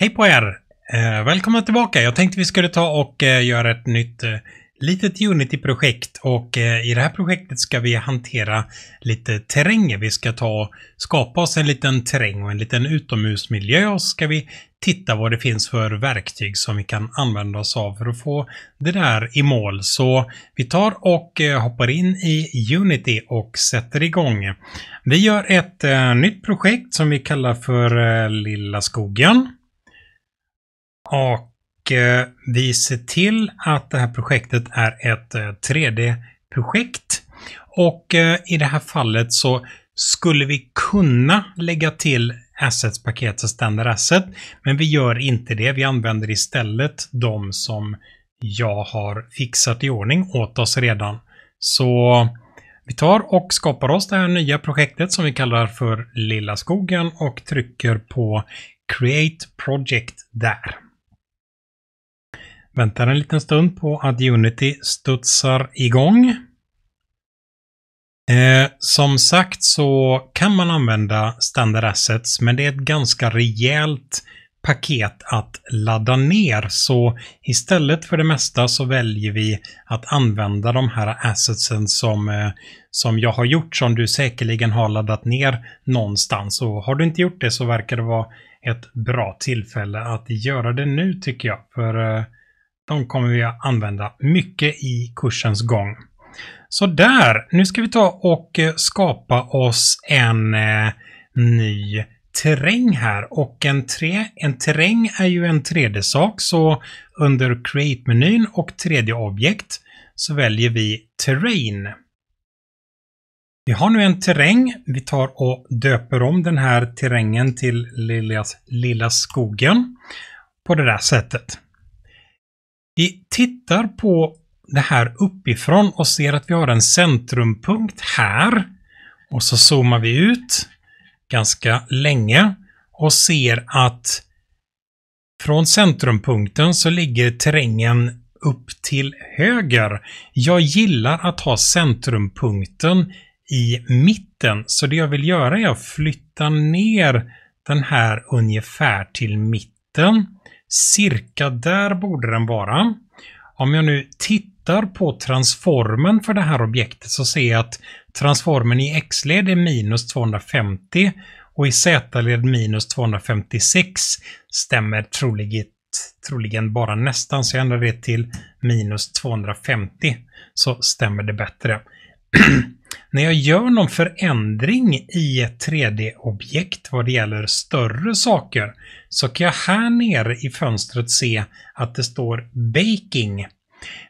Hej på er! Eh, välkomna tillbaka! Jag tänkte vi skulle ta och eh, göra ett nytt eh, litet Unity-projekt och eh, i det här projektet ska vi hantera lite terränger. Vi ska ta skapa oss en liten terräng och en liten utomhusmiljö och så ska vi titta vad det finns för verktyg som vi kan använda oss av för att få det där i mål. Så vi tar och eh, hoppar in i Unity och sätter igång. Vi gör ett eh, nytt projekt som vi kallar för eh, Lilla skogen. Och eh, vi ser till att det här projektet är ett eh, 3D-projekt. Och eh, i det här fallet så skulle vi kunna lägga till assetspaket som standard asset, men vi gör inte det. Vi använder istället de som jag har fixat i ordning åt oss redan. Så vi tar och skapar oss det här nya projektet som vi kallar för Lilla skogen och trycker på Create Project där. Väntar en liten stund på att Unity studsar igång. Eh, som sagt så kan man använda standard assets, men det är ett ganska rejält paket att ladda ner. Så istället för det mesta så väljer vi att använda de här assetsen som, eh, som jag har gjort, som du säkerligen har laddat ner någonstans. Och har du inte gjort det så verkar det vara ett bra tillfälle att göra det nu tycker jag. För eh, de kommer vi att använda mycket i kursens gång. Så där, nu ska vi ta och eh, skapa oss en eh, ny terräng här och en, tre, en terräng är ju en 3D-sak så under Create-menyn och 3D-objekt så väljer vi Terrain. Vi har nu en terräng. Vi tar och döper om den här terrängen till Lilla, lilla skogen på det där sättet. Vi tittar på det här uppifrån och ser att vi har en centrumpunkt här. Och så zoomar vi ut ganska länge och ser att från centrumpunkten så ligger terrängen upp till höger. Jag gillar att ha centrumpunkten i mitten, så det jag vill göra är att flytta ner den här ungefär till mitten. Cirka där borde den vara. Om jag nu tittar på transformen för det här objektet så ser jag att transformen i x-led är minus 250 och i z-led minus 256 stämmer troligt, troligen bara nästan, så jag ändrar det till minus 250 så stämmer det bättre. När jag gör någon förändring i ett 3D-objekt vad det gäller större saker så kan jag här nere i fönstret se att det står Baking.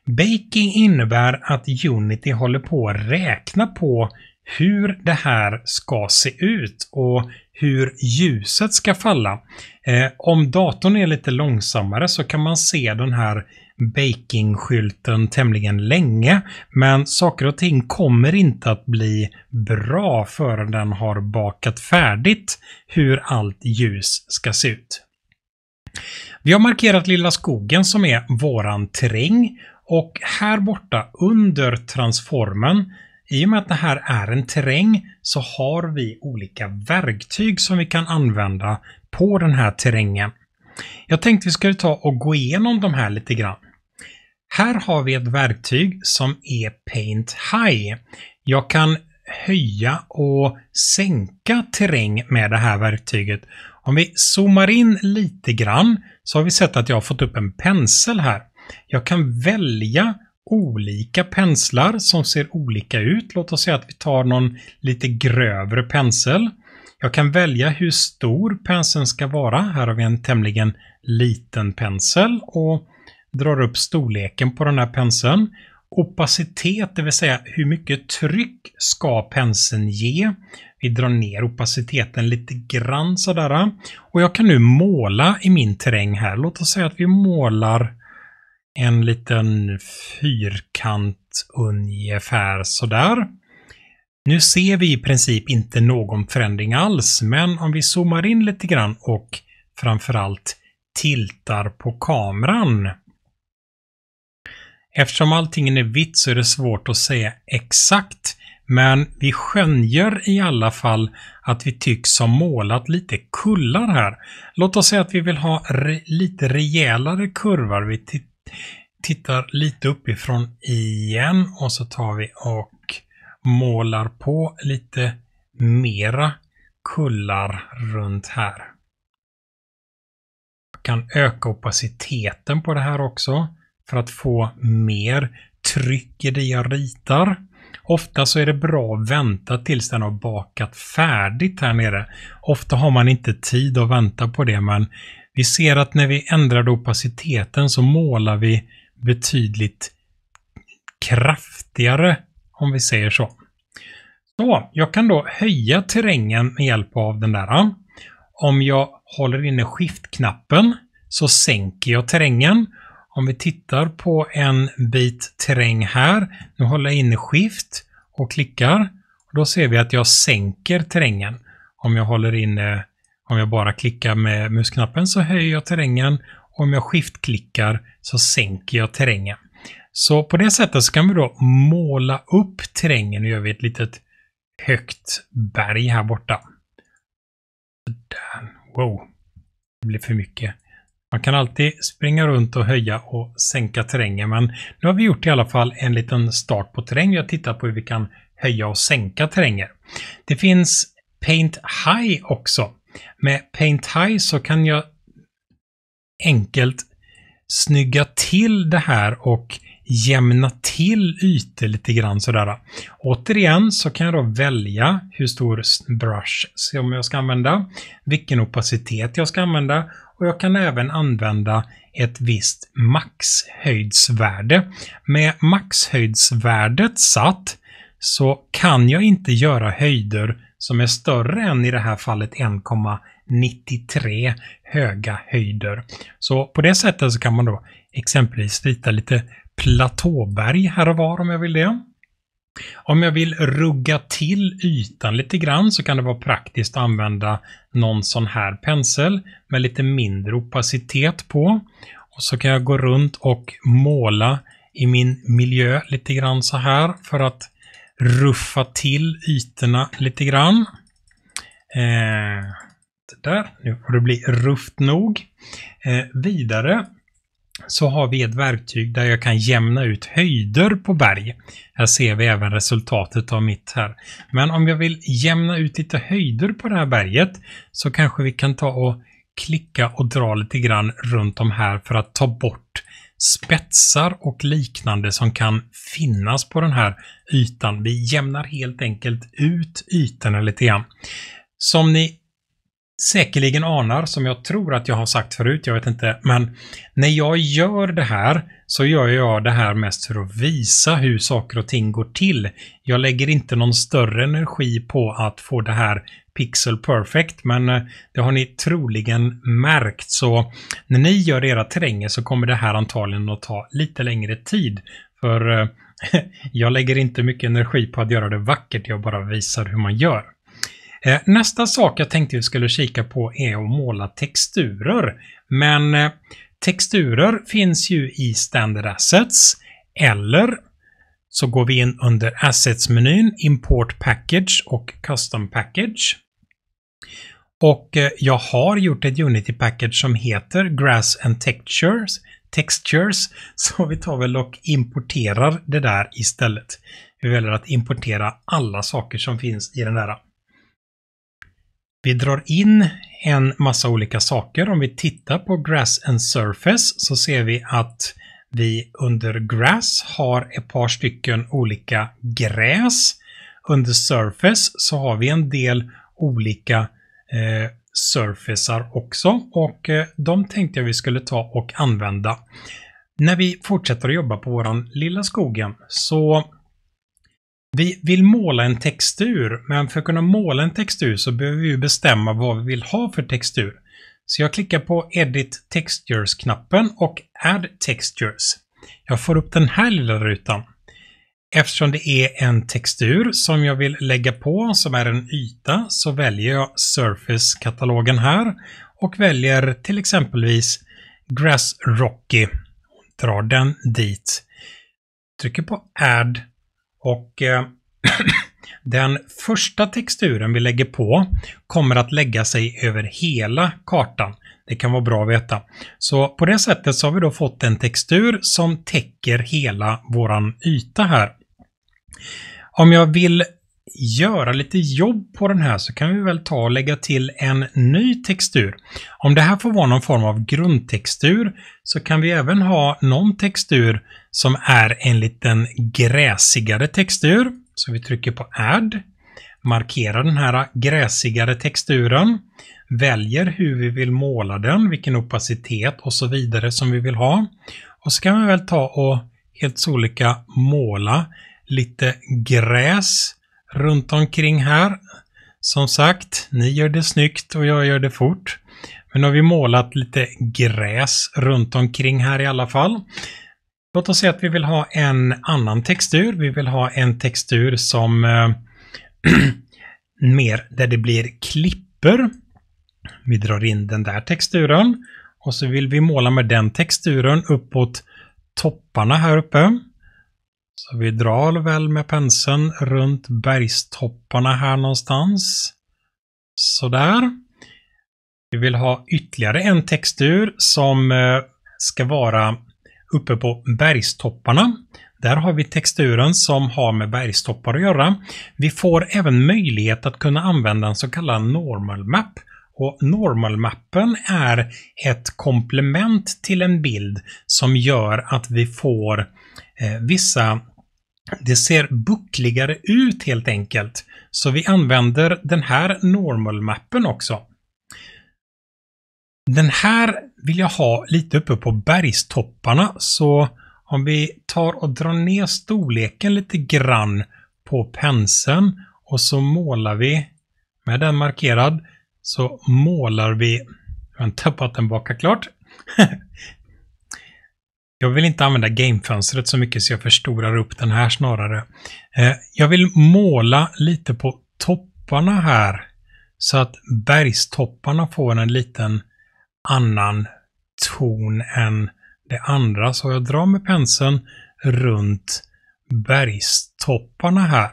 Baking innebär att Unity håller på att räkna på hur det här ska se ut och hur ljuset ska falla. Eh, om datorn är lite långsammare så kan man se den här baking-skylten tämligen länge. Men saker och ting kommer inte att bli bra förrän den har bakat färdigt hur allt ljus ska se ut. Vi har markerat Lilla skogen som är våran terräng och här borta under transformen i och med att det här är en terräng så har vi olika verktyg som vi kan använda på den här terrängen. Jag tänkte vi skulle ta och gå igenom de här lite grann. Här har vi ett verktyg som är Paint High. Jag kan höja och sänka terräng med det här verktyget. Om vi zoomar in lite grann så har vi sett att jag har fått upp en pensel här. Jag kan välja olika penslar som ser olika ut. Låt oss säga att vi tar någon lite grövre pensel. Jag kan välja hur stor penseln ska vara. Här har vi en tämligen liten pensel och drar upp storleken på den här penseln. Opacitet, det vill säga hur mycket tryck ska penseln ge. Vi drar ner opaciteten lite grann sådär. Och jag kan nu måla i min terräng här. Låt oss säga att vi målar en liten fyrkant ungefär sådär. Nu ser vi i princip inte någon förändring alls, men om vi zoomar in lite grann och framförallt tiltar på kameran Eftersom allting är vitt så är det svårt att säga exakt, men vi skönjer i alla fall att vi tycks ha målat lite kullar här. Låt oss säga att vi vill ha re lite rejälare kurvor. Vi tittar lite uppifrån igen och så tar vi och målar på lite mera kullar runt här. Jag kan öka opaciteten på det här också för att få mer tryck i det jag ritar. Ofta så är det bra att vänta tills den har bakat färdigt här nere. Ofta har man inte tid att vänta på det, men vi ser att när vi ändrar opaciteten så målar vi betydligt kraftigare, om vi säger så. Så, jag kan då höja terrängen med hjälp av den där. Om jag håller inne skiftknappen så sänker jag terrängen om vi tittar på en bit terräng här, nu håller jag inne skift och klickar, då ser vi att jag sänker terrängen. Om jag håller inne, om jag bara klickar med musknappen så höjer jag terrängen om jag skiftklickar så sänker jag terrängen. Så på det sättet så kan vi då måla upp terrängen. Nu gör vi ett litet högt berg här borta. Där. Wow, det blev för mycket. Man kan alltid springa runt och höja och sänka terrängen, men nu har vi gjort i alla fall en liten start på terräng. Vi har tittat på hur vi kan höja och sänka terränger. Det finns Paint High också. Med Paint High så kan jag enkelt snygga till det här och jämna till ytor lite grann sådär. Återigen så kan jag då välja hur stor brush som jag ska använda, vilken opacitet jag ska använda och jag kan även använda ett visst maxhöjdsvärde. Med maxhöjdsvärdet satt så kan jag inte göra höjder som är större än i det här fallet 1,93 höga höjder. Så på det sättet så kan man då exempelvis rita lite platåberg här och var om jag vill det. Om jag vill rugga till ytan lite grann så kan det vara praktiskt att använda någon sån här pensel med lite mindre opacitet på. Och så kan jag gå runt och måla i min miljö lite grann så här för att ruffa till ytorna lite grann. Eh, där, nu får det bli rufft nog. Eh, vidare så har vi ett verktyg där jag kan jämna ut höjder på berg. Här ser vi även resultatet av mitt här. Men om jag vill jämna ut lite höjder på det här berget så kanske vi kan ta och klicka och dra lite grann runt om här för att ta bort spetsar och liknande som kan finnas på den här ytan. Vi jämnar helt enkelt ut ytorna lite grann. Som ni säkerligen anar, som jag tror att jag har sagt förut, jag vet inte, men när jag gör det här så gör jag det här mest för att visa hur saker och ting går till. Jag lägger inte någon större energi på att få det här pixel perfect, men eh, det har ni troligen märkt. Så när ni gör era terränger så kommer det här antagligen att ta lite längre tid. För eh, jag lägger inte mycket energi på att göra det vackert, jag bara visar hur man gör. Eh, nästa sak jag tänkte vi skulle kika på är att måla texturer. Men eh, texturer finns ju i Standard Assets eller så går vi in under Assets-menyn, Import Package och Custom Package. Och eh, jag har gjort ett Unity Package som heter Grass and Textures, Textures så vi tar väl och importerar det där istället. Vi väljer att importera alla saker som finns i den där vi drar in en massa olika saker. Om vi tittar på Grass and Surface så ser vi att vi under Grass har ett par stycken olika gräs. Under Surface så har vi en del olika eh, surfacear också och eh, de tänkte jag vi skulle ta och använda. När vi fortsätter att jobba på våran lilla skogen så vi vill måla en textur, men för att kunna måla en textur så behöver vi bestämma vad vi vill ha för textur. Så jag klickar på Edit Textures-knappen och Add Textures. Jag får upp den här lilla rutan. Eftersom det är en textur som jag vill lägga på, som är en yta, så väljer jag Surface-katalogen här och väljer till exempelvis Grass Rocky. Drar den dit. Trycker på Add och eh, den första texturen vi lägger på kommer att lägga sig över hela kartan. Det kan vara bra att veta. Så på det sättet så har vi då fått en textur som täcker hela våran yta här. Om jag vill göra lite jobb på den här så kan vi väl ta och lägga till en ny textur. Om det här får vara någon form av grundtextur så kan vi även ha någon textur som är en liten gräsigare textur. Så vi trycker på Add, markerar den här gräsigare texturen, väljer hur vi vill måla den, vilken opacitet och så vidare som vi vill ha. Och så kan vi väl ta och helt olika måla lite gräs runt omkring här. Som sagt, ni gör det snyggt och jag gör det fort. Men nu har vi målat lite gräs runt omkring här i alla fall. Låt oss säga att vi vill ha en annan textur. Vi vill ha en textur som eh, mer där det blir klipper. Vi drar in den där texturen och så vill vi måla med den texturen uppåt topparna här uppe. Så vi drar väl med penseln runt bergstopparna här någonstans. Sådär. Vi vill ha ytterligare en textur som eh, ska vara uppe på bergstopparna. Där har vi texturen som har med bergstoppar att göra. Vi får även möjlighet att kunna använda en så kallad normal map. Och normalmappen är ett komplement till en bild som gör att vi får eh, vissa det ser buckligare ut helt enkelt. Så vi använder den här normal-mappen också. Den här vill jag ha lite uppe på bergstopparna så om vi tar och drar ner storleken lite grann på penseln och så målar vi med den markerad så målar vi, jag har tappat den baka klart, Jag vill inte använda gamefönstret så mycket så jag förstorar upp den här snarare. Eh, jag vill måla lite på topparna här så att bergstopparna får en liten annan ton än det andra. Så jag drar med penseln runt bergstopparna här.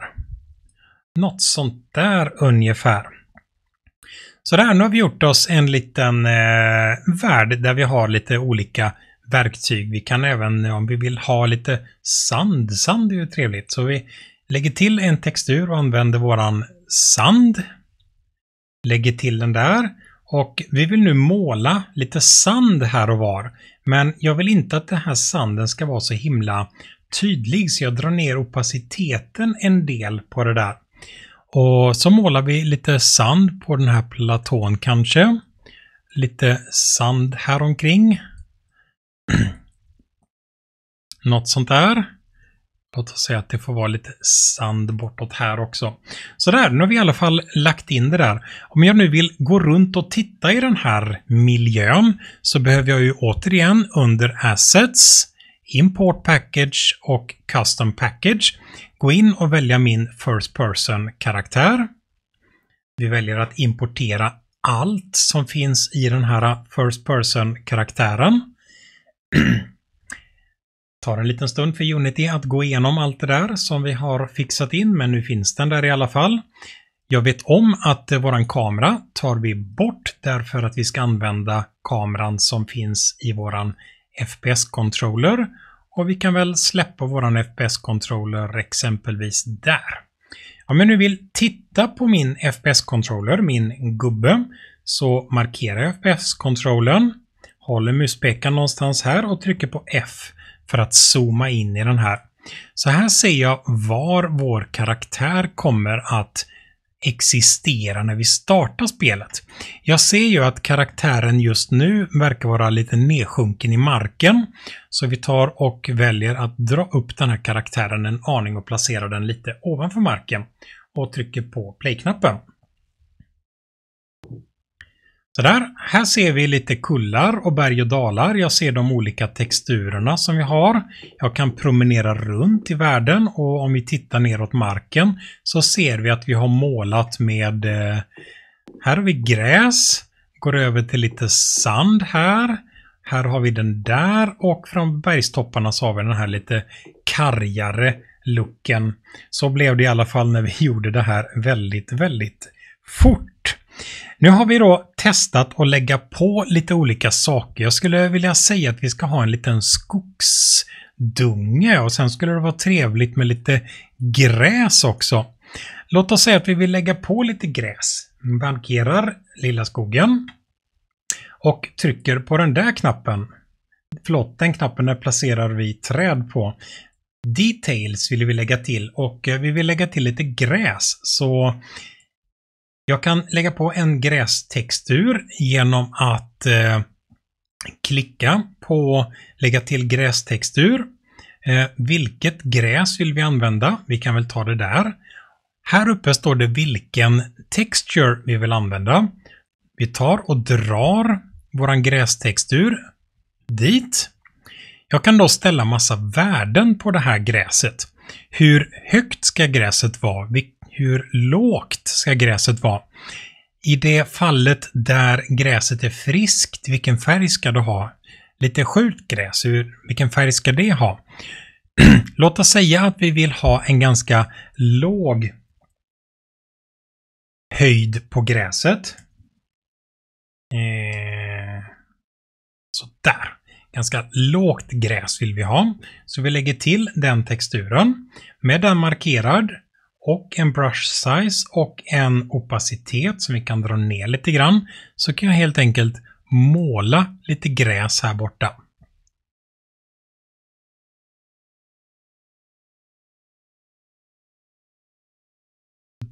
Något sånt där ungefär. Så där, nu har vi gjort oss en liten eh, värld där vi har lite olika verktyg. Vi kan även, om vi vill ha lite sand, sand är ju trevligt, så vi lägger till en textur och använder våran sand. Lägger till den där. Och vi vill nu måla lite sand här och var. Men jag vill inte att den här sanden ska vara så himla tydlig så jag drar ner opaciteten en del på det där. Och så målar vi lite sand på den här platån kanske. Lite sand här omkring. Något sånt där. Låt oss säga att det får vara lite sand bortåt här också. Så där, nu har vi i alla fall lagt in det där. Om jag nu vill gå runt och titta i den här miljön så behöver jag ju återigen under Assets, Import Package och Custom Package gå in och välja min First Person-karaktär. Vi väljer att importera allt som finns i den här First Person-karaktären. tar en liten stund för Unity att gå igenom allt det där som vi har fixat in, men nu finns den där i alla fall. Jag vet om att eh, våran kamera tar vi bort därför att vi ska använda kameran som finns i våran FPS-controller och vi kan väl släppa våran FPS-controller exempelvis där. Om jag nu vill titta på min FPS-controller, min gubbe, så markerar jag FPS-controllern håller muspekaren någonstans här och trycker på F för att zooma in i den här. Så här ser jag var vår karaktär kommer att existera när vi startar spelet. Jag ser ju att karaktären just nu verkar vara lite nedsjunken i marken. Så vi tar och väljer att dra upp den här karaktären en aning och placera den lite ovanför marken och trycker på play-knappen. Sådär, här ser vi lite kullar och berg och dalar. Jag ser de olika texturerna som vi har. Jag kan promenera runt i världen och om vi tittar neråt marken så ser vi att vi har målat med... Eh, här har vi gräs, går över till lite sand här. Här har vi den där och från bergstopparna så har vi den här lite kargare looken. Så blev det i alla fall när vi gjorde det här väldigt, väldigt fort. Nu har vi då testat att lägga på lite olika saker. Jag skulle vilja säga att vi ska ha en liten skogsdunge och sen skulle det vara trevligt med lite gräs också. Låt oss säga att vi vill lägga på lite gräs. Bankerar lilla skogen och trycker på den där knappen. Förlåt, den knappen där placerar vi träd på. Details vill vi lägga till och eh, vi vill lägga till lite gräs. Så jag kan lägga på en grästextur genom att eh, klicka på lägga till grästextur. Eh, vilket gräs vill vi använda? Vi kan väl ta det där. Här uppe står det vilken texture vi vill använda. Vi tar och drar vår grästextur dit. Jag kan då ställa massa värden på det här gräset. Hur högt ska gräset vara? hur lågt ska gräset vara? I det fallet där gräset är friskt, vilken färg ska du ha? Lite sjukt gräs, hur, vilken färg ska det ha? Låt oss säga att vi vill ha en ganska låg höjd på gräset. Eh, så Ganska lågt gräs vill vi ha. Så vi lägger till den texturen. Med den markerad och en brush size och en opacitet som vi kan dra ner lite grann, så kan jag helt enkelt måla lite gräs här borta.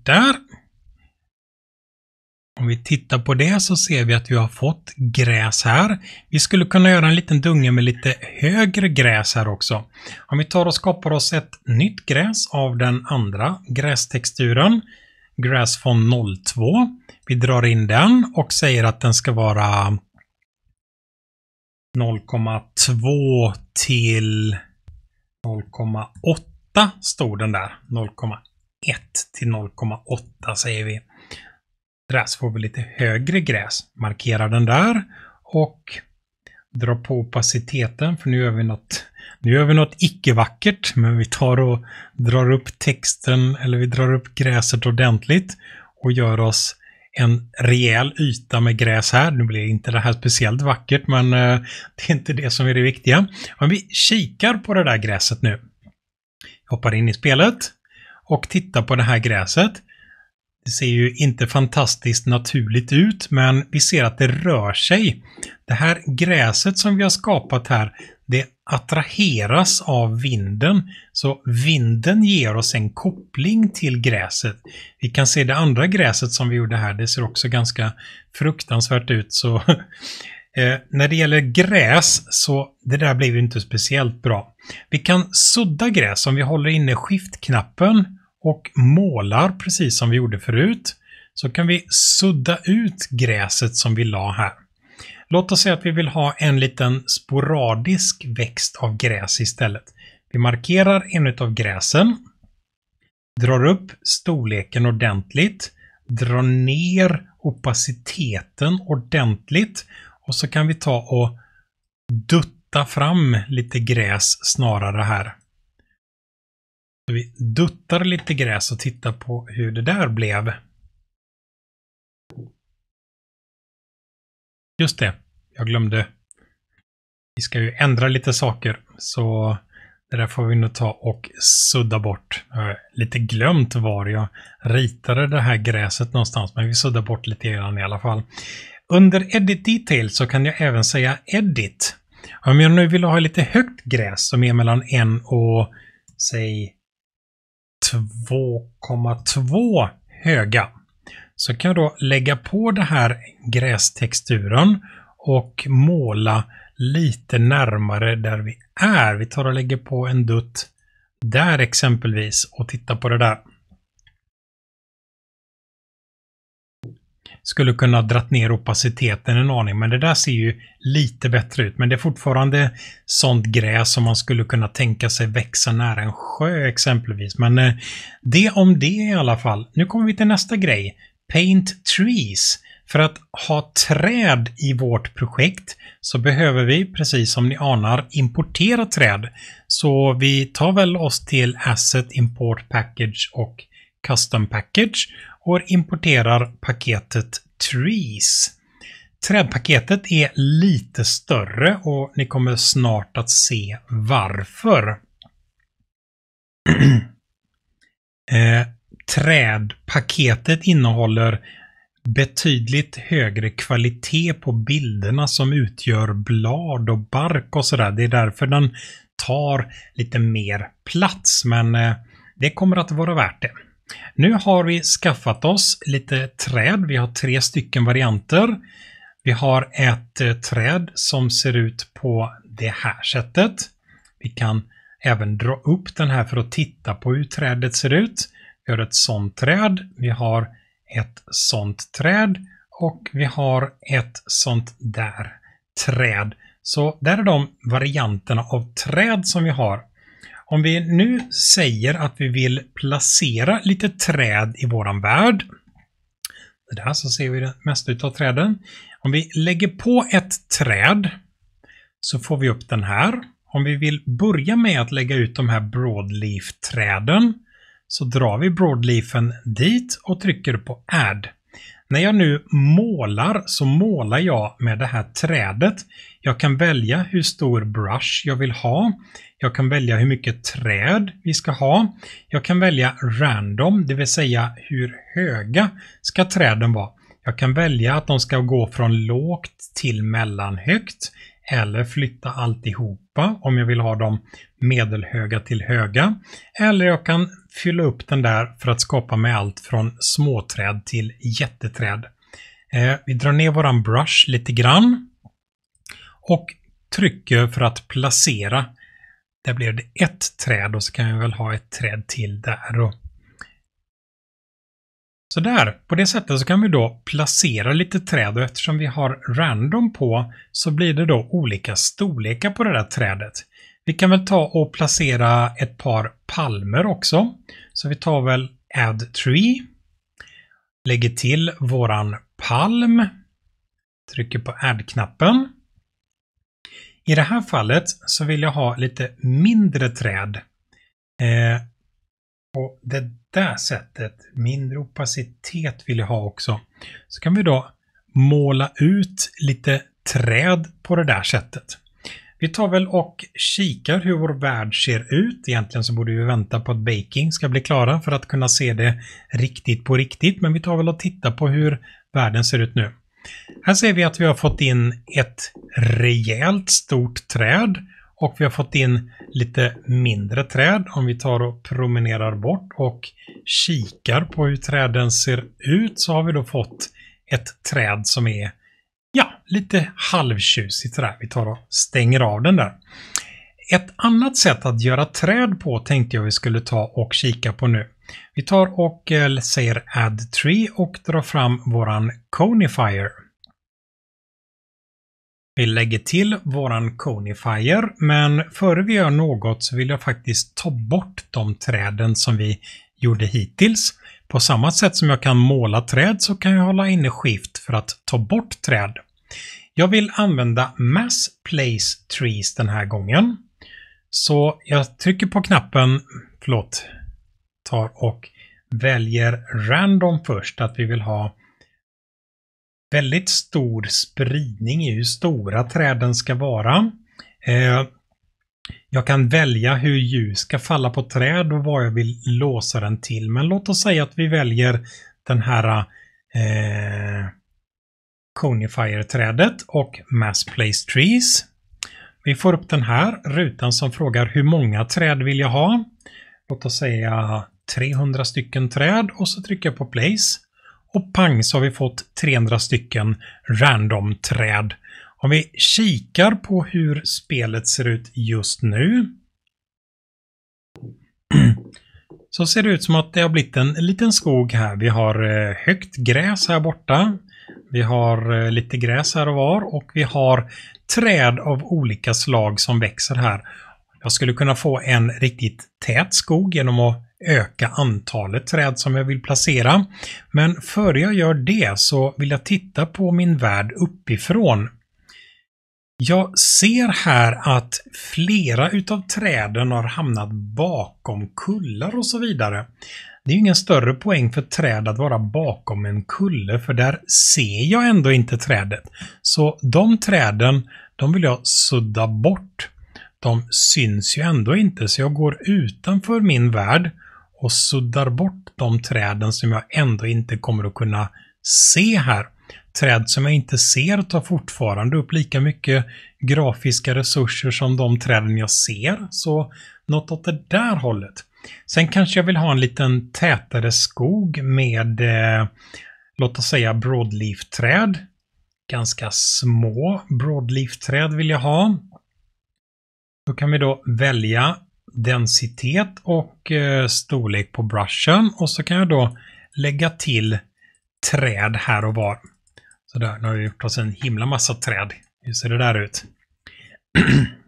Där om vi tittar på det så ser vi att vi har fått gräs här. Vi skulle kunna göra en liten dunge med lite högre gräs här också. Om vi tar och skapar oss ett nytt gräs av den andra grästexturen, Grass från 02. Vi drar in den och säger att den ska vara 0,2 till 0,8 stod den där. 0,1 till 0,8 säger vi gräs får vi lite högre gräs. Markera den där och dra på opaciteten för nu gör vi något, nu gör vi något icke-vackert men vi tar och drar upp texten eller vi drar upp gräset ordentligt och gör oss en rejäl yta med gräs här. Nu blir inte det här speciellt vackert men eh, det är inte det som är det viktiga. Men vi kikar på det där gräset nu. hoppar in i spelet och tittar på det här gräset. Det ser ju inte fantastiskt naturligt ut, men vi ser att det rör sig. Det här gräset som vi har skapat här, det attraheras av vinden. Så vinden ger oss en koppling till gräset. Vi kan se det andra gräset som vi gjorde här, det ser också ganska fruktansvärt ut. Så eh, när det gäller gräs så det där blev ju inte speciellt bra. Vi kan sudda gräs om vi håller inne skiftknappen och målar precis som vi gjorde förut så kan vi sudda ut gräset som vi la här. Låt oss säga att vi vill ha en liten sporadisk växt av gräs istället. Vi markerar en av gräsen, drar upp storleken ordentligt, drar ner opaciteten ordentligt och så kan vi ta och dutta fram lite gräs snarare här. Vi duttar lite gräs och tittar på hur det där blev. Just det, jag glömde. Vi ska ju ändra lite saker, så det där får vi nog ta och sudda bort. Jag har lite glömt var jag ritade det här gräset någonstans, men vi suddar bort lite grann i alla fall. Under Edit Detail så kan jag även säga Edit. Om jag nu vill ha lite högt gräs som är mellan en och säg 2,2 höga. Så kan jag då lägga på den här grästexturen och måla lite närmare där vi är. Vi tar och lägger på en dutt där exempelvis och tittar på det där. skulle kunna dratt ner opaciteten en aning. Men det där ser ju lite bättre ut. Men det är fortfarande sånt gräs som man skulle kunna tänka sig växa nära en sjö exempelvis. Men eh, det om det i alla fall. Nu kommer vi till nästa grej. Paint Trees. För att ha träd i vårt projekt så behöver vi, precis som ni anar, importera träd. Så vi tar väl oss till Asset Import Package och Custom Package och importerar paketet Trees. Trädpaketet är lite större och ni kommer snart att se varför. Eh, trädpaketet innehåller betydligt högre kvalitet på bilderna som utgör blad och bark och sådär. Det är därför den tar lite mer plats men eh, det kommer att vara värt det. Nu har vi skaffat oss lite träd. Vi har tre stycken varianter. Vi har ett eh, träd som ser ut på det här sättet. Vi kan även dra upp den här för att titta på hur trädet ser ut. Vi har ett sånt träd. Vi har ett sånt träd och vi har ett sånt där träd. Så där är de varianterna av träd som vi har. Om vi nu säger att vi vill placera lite träd i våran värld. där så ser vi det mesta utav träden. Om vi lägger på ett träd så får vi upp den här. Om vi vill börja med att lägga ut de här broadleaf-träden så drar vi broadleafen dit och trycker på add. När jag nu målar så målar jag med det här trädet. Jag kan välja hur stor brush jag vill ha. Jag kan välja hur mycket träd vi ska ha. Jag kan välja random, det vill säga hur höga ska träden vara. Jag kan välja att de ska gå från lågt till mellanhögt eller flytta alltihopa om jag vill ha dem medelhöga till höga. Eller jag kan fylla upp den där för att skapa med allt från småträd till jätteträd. Eh, vi drar ner våran brush lite grann och trycker för att placera. Där blev det ett träd och så kan vi väl ha ett träd till där. Och... Så där, på det sättet så kan vi då placera lite träd och eftersom vi har random på så blir det då olika storlekar på det där trädet. Vi kan väl ta och placera ett par palmer också. Så vi tar väl Add Tree. Lägger till våran palm. Trycker på Add-knappen. I det här fallet så vill jag ha lite mindre träd. Eh, och det där sättet, mindre opacitet vill jag ha också. Så kan vi då måla ut lite träd på det där sättet. Vi tar väl och kikar hur vår värld ser ut. Egentligen så borde vi vänta på att baking ska bli klara för att kunna se det riktigt på riktigt, men vi tar väl och tittar på hur världen ser ut nu. Här ser vi att vi har fått in ett rejält stort träd och vi har fått in lite mindre träd. Om vi tar och promenerar bort och kikar på hur träden ser ut så har vi då fått ett träd som är ja, lite halvtjusigt sådär. Vi tar och stänger av den där. Ett annat sätt att göra träd på tänkte jag vi skulle ta och kika på nu. Vi tar och eh, säger add tree och drar fram våran conifier. Vi lägger till våran conifier, men före vi gör något så vill jag faktiskt ta bort de träden som vi gjorde hittills. På samma sätt som jag kan måla träd så kan jag hålla inne skift för att ta bort träd. Jag vill använda Mass Place Trees den här gången. Så jag trycker på knappen, förlåt, tar och väljer random först, att vi vill ha väldigt stor spridning i hur stora träden ska vara. Eh, jag kan välja hur ljus ska falla på träd och vad jag vill låsa den till. Men låt oss säga att vi väljer den här eh, Conifier-trädet och Mass Place Trees. Vi får upp den här rutan som frågar hur många träd vill jag ha? Låt oss säga 300 stycken träd och så trycker jag på Place. Och pang så har vi fått 300 stycken random-träd. Om vi kikar på hur spelet ser ut just nu så ser det ut som att det har blivit en liten skog här. Vi har eh, högt gräs här borta. Vi har eh, lite gräs här och var och vi har träd av olika slag som växer här. Jag skulle kunna få en riktigt tät skog genom att öka antalet träd som jag vill placera. Men före jag gör det så vill jag titta på min värld uppifrån. Jag ser här att flera utav träden har hamnat bakom kullar och så vidare. Det är ju ingen större poäng för träd att vara bakom en kulle, för där ser jag ändå inte trädet. Så de träden, de vill jag sudda bort. De syns ju ändå inte, så jag går utanför min värld och suddar bort de träden som jag ändå inte kommer att kunna se här. Träd som jag inte ser tar fortfarande upp lika mycket grafiska resurser som de träden jag ser, så något åt det där hållet. Sen kanske jag vill ha en liten tätare skog med, eh, låt oss säga broadleaf-träd. Ganska små broadleaf-träd vill jag ha. Då kan vi då välja densitet och eh, storlek på brushen och så kan jag då lägga till träd här och var. Så där, nu har vi gjort oss en himla massa träd. Hur ser det där ut?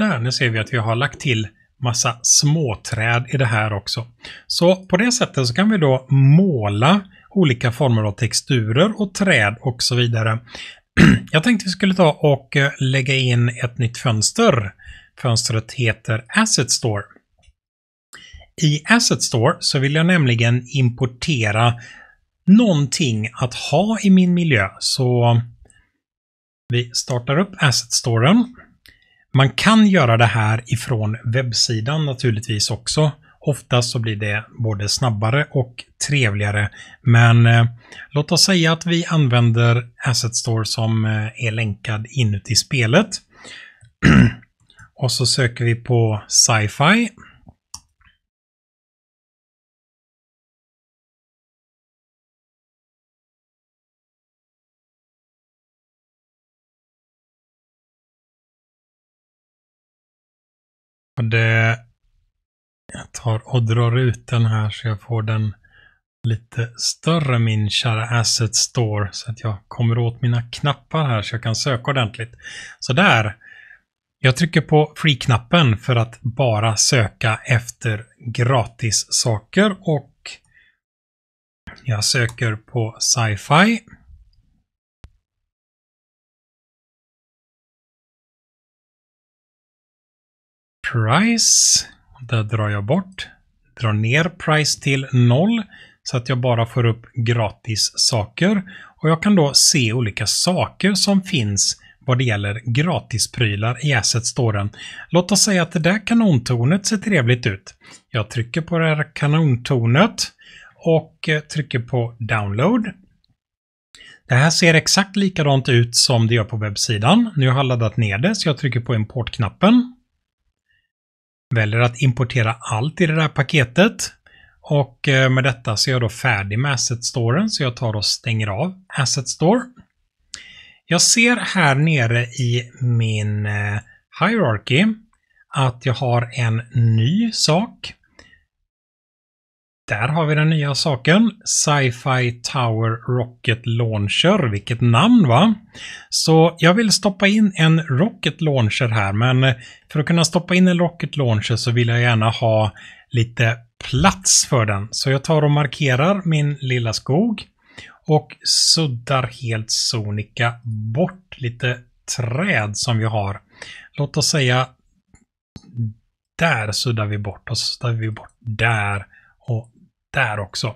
Där, nu ser vi att vi har lagt till massa småträd i det här också. Så på det sättet så kan vi då måla olika former av texturer och träd och så vidare. Jag tänkte vi skulle ta och eh, lägga in ett nytt fönster. Fönstret heter Asset Store. I Asset Store så vill jag nämligen importera någonting att ha i min miljö. Så vi startar upp Asset Storen. Man kan göra det här ifrån webbsidan naturligtvis också. Oftast så blir det både snabbare och trevligare. Men eh, låt oss säga att vi använder Asset Store som eh, är länkad inuti spelet. och så söker vi på sci-fi. Det, jag tar och drar ut den här så jag får den lite större min kära Asset Store så att jag kommer åt mina knappar här så jag kan söka ordentligt. Så där. Jag trycker på free-knappen för att bara söka efter gratis saker och jag söker på sci-fi. price. Där drar jag bort. Drar ner price till noll så att jag bara får upp gratis saker. Och jag kan då se olika saker som finns vad det gäller gratisprylar i asset storen. Låt oss säga att det där kanontornet ser trevligt ut. Jag trycker på det här kanontornet och eh, trycker på download. Det här ser exakt likadant ut som det gör på webbsidan. Nu har jag laddat ner det så jag trycker på importknappen väljer att importera allt i det där paketet. Och eh, med detta så är jag då färdig med Asset Storen, så jag tar och stänger av Asset Store. Jag ser här nere i min eh, Hierarchy att jag har en ny sak där har vi den nya saken. Sci-Fi Tower Rocket Launcher. Vilket namn va? Så jag vill stoppa in en Rocket Launcher här, men eh, för att kunna stoppa in en Rocket Launcher så vill jag gärna ha lite plats för den. Så jag tar och markerar min lilla skog och suddar helt sonika bort lite träd som vi har. Låt oss säga där suddar vi bort och så suddar vi bort där och där också.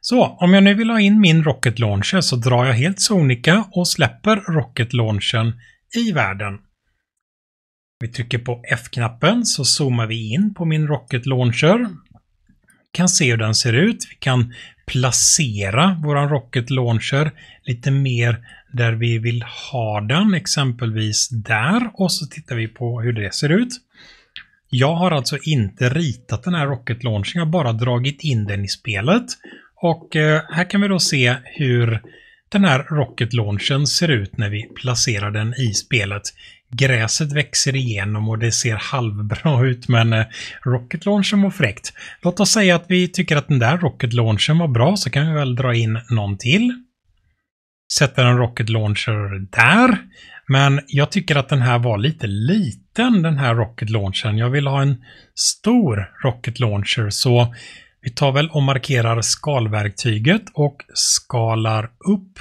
Så om jag nu vill ha in min Rocket Launcher så drar jag helt sonika och släpper Rocket Launchen i världen. Vi trycker på F-knappen så zoomar vi in på min Rocket Launcher. Kan se hur den ser ut. Vi kan placera våran Rocket Launcher lite mer där vi vill ha den, exempelvis där. Och så tittar vi på hur det ser ut. Jag har alltså inte ritat den här Rocket Launch, jag har bara dragit in den i spelet. Och eh, här kan vi då se hur den här Rocket Launchen ser ut när vi placerar den i spelet. Gräset växer igenom och det ser halvbra ut men eh, Rocket Launchen var fräckt. Låt oss säga att vi tycker att den där Rocket Launchen var bra så kan vi väl dra in någon till. Sätter en Rocket Launcher där. Men jag tycker att den här var lite liten liten den här rocket launchern. Jag vill ha en stor rocket launcher så vi tar väl och markerar skalverktyget och skalar upp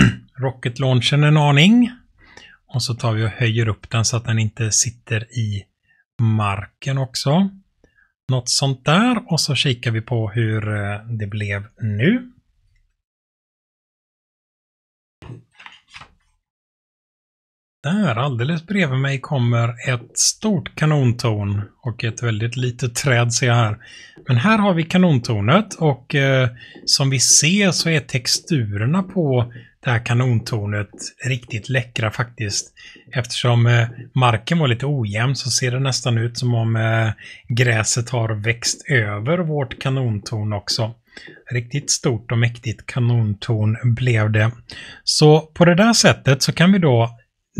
rocket launchern en aning. Och så tar vi och höjer upp den så att den inte sitter i marken också. Något sånt där och så kikar vi på hur eh, det blev nu. Där, alldeles bredvid mig kommer ett stort kanontorn och ett väldigt litet träd ser jag här. Men här har vi kanontornet och eh, som vi ser så är texturerna på det här kanontornet riktigt läckra faktiskt. Eftersom eh, marken var lite ojämn så ser det nästan ut som om eh, gräset har växt över vårt kanontorn också. Riktigt stort och mäktigt kanontorn blev det. Så på det där sättet så kan vi då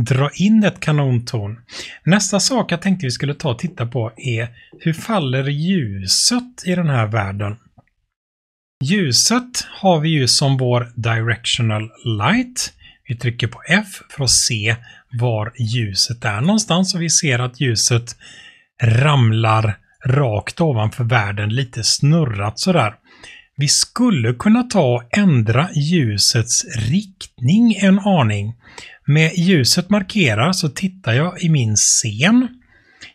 dra in ett kanontorn. Nästa sak jag tänkte vi skulle ta och titta på är hur faller ljuset i den här världen? Ljuset har vi ju som vår directional light. Vi trycker på F för att se var ljuset är någonstans och vi ser att ljuset ramlar rakt ovanför världen, lite snurrat sådär. Vi skulle kunna ta och ändra ljusets riktning en aning. Med ljuset markerar så tittar jag i min scen.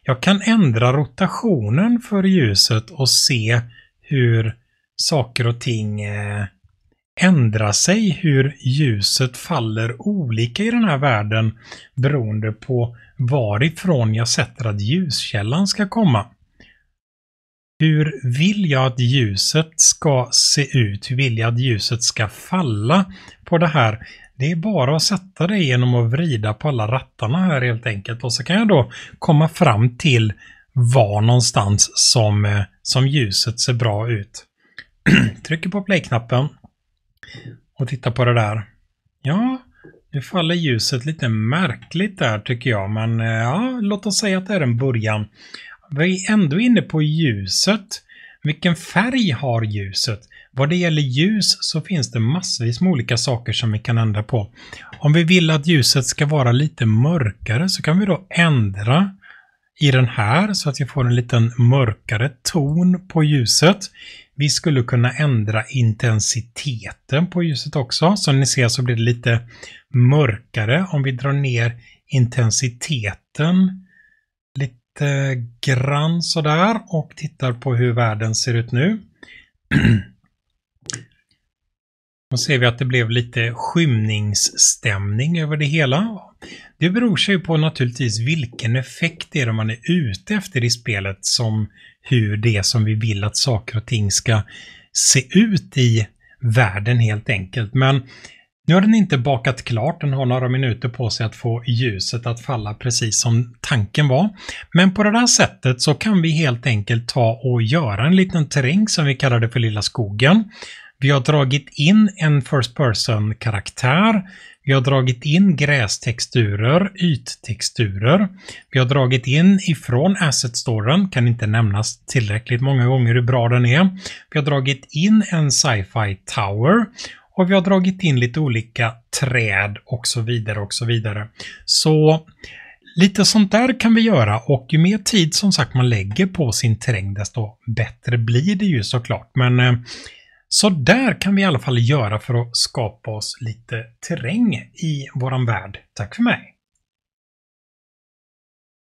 Jag kan ändra rotationen för ljuset och se hur saker och ting eh, ändrar sig, hur ljuset faller olika i den här världen beroende på varifrån jag sätter att ljuskällan ska komma. Hur vill jag att ljuset ska se ut? Hur vill jag att ljuset ska falla på det här? Det är bara att sätta det genom att vrida på alla rattarna här helt enkelt och så kan jag då komma fram till var någonstans som, eh, som ljuset ser bra ut. Trycker på play-knappen och tittar på det där. Ja, nu faller ljuset lite märkligt där tycker jag, men eh, ja, låt oss säga att det är en början vi är ändå inne på ljuset. Vilken färg har ljuset? Vad det gäller ljus så finns det massvis med olika saker som vi kan ändra på. Om vi vill att ljuset ska vara lite mörkare så kan vi då ändra i den här så att vi får en liten mörkare ton på ljuset. Vi skulle kunna ändra intensiteten på ljuset också. Som ni ser så blir det lite mörkare om vi drar ner intensiteten lite grann sådär och tittar på hur världen ser ut nu. Då ser vi att det blev lite skymningsstämning över det hela. Det beror sig på naturligtvis vilken effekt det är man är ute efter i spelet som hur det som vi vill att saker och ting ska se ut i världen helt enkelt. Men nu har den inte bakat klart, den har några minuter på sig att få ljuset att falla precis som tanken var. Men på det här sättet så kan vi helt enkelt ta och göra en liten terräng som vi kallar det för Lilla skogen. Vi har dragit in en First Person-karaktär. Vi har dragit in grästexturer, yttexturer. Vi har dragit in ifrån Asset Storen, kan inte nämnas tillräckligt många gånger hur bra den är. Vi har dragit in en Sci-Fi Tower och vi har dragit in lite olika träd och så vidare och så vidare. Så lite sånt där kan vi göra och ju mer tid som sagt man lägger på sin terräng desto bättre blir det ju såklart. Men eh, så där kan vi i alla fall göra för att skapa oss lite terräng i våran värld. Tack för mig!